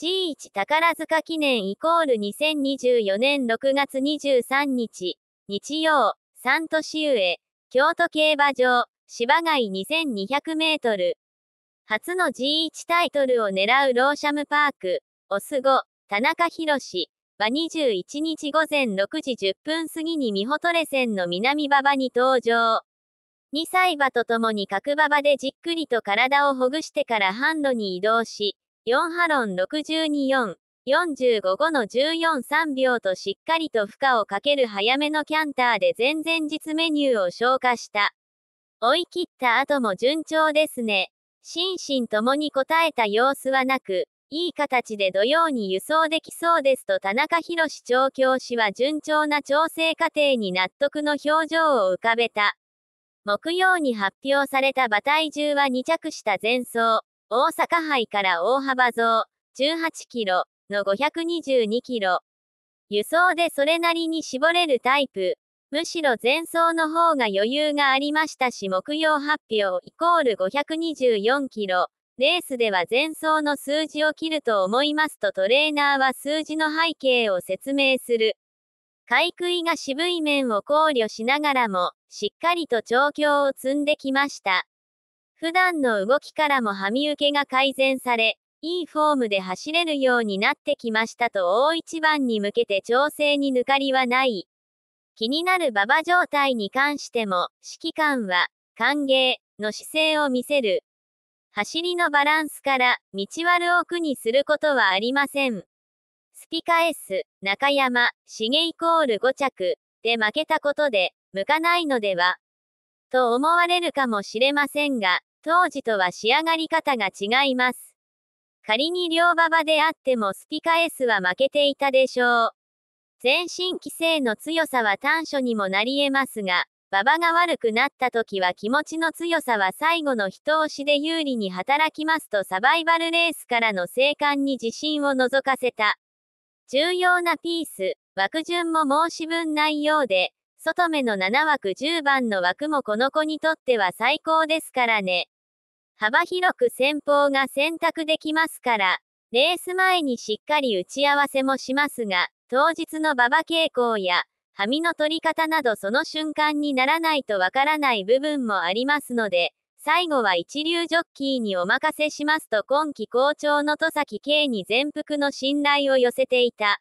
G1 宝塚記念イコール2024年6月23日、日曜、三都市上、京都競馬場、芝貝2200メートル。初の G1 タイトルを狙うローシャムパーク、オス5、田中博士は21日午前6時10分過ぎに美穂トレ線の南馬場に登場。2歳馬と共に各馬場でじっくりと体をほぐしてから販路に移動し、4波論624、45 5の143秒としっかりと負荷をかける早めのキャンターで前々日メニューを消化した。追い切った後も順調ですね。心身ともに答えた様子はなく、いい形で土曜に輸送できそうですと田中博調教師は順調な調整過程に納得の表情を浮かべた。木曜に発表された馬体重は2着した前走。大阪杯から大幅増、18キロの522キロ。輸送でそれなりに絞れるタイプ。むしろ前走の方が余裕がありましたし、木曜発表イコール524キロ。レースでは前走の数字を切ると思いますとトレーナーは数字の背景を説明する。買い食いが渋い面を考慮しながらも、しっかりと調教を積んできました。普段の動きからもはみ受けが改善され、いいフォームで走れるようになってきましたと大一番に向けて調整に抜かりはない。気になる馬場状態に関しても、指揮官は、歓迎の姿勢を見せる。走りのバランスから、道悪を苦にすることはありません。スピカエス、中山、ゲイコール5着、で負けたことで、向かないのでは、と思われるかもしれませんが、当時とは仕上がり方が違います。仮に両馬場であってもスピカエスは負けていたでしょう。全身規制の強さは短所にもなり得ますが、馬場が悪くなった時は気持ちの強さは最後の一押しで有利に働きますとサバイバルレースからの生還に自信を覗かせた。重要なピース、枠順も申し分ないようで、外目の7枠10番の枠もこの子にとっては最高ですからね。幅広く戦法が選択できますから、レース前にしっかり打ち合わせもしますが、当日の馬場傾向や、髪の取り方などその瞬間にならないとわからない部分もありますので、最後は一流ジョッキーにお任せしますと今季好調の戸崎圭に全幅の信頼を寄せていた。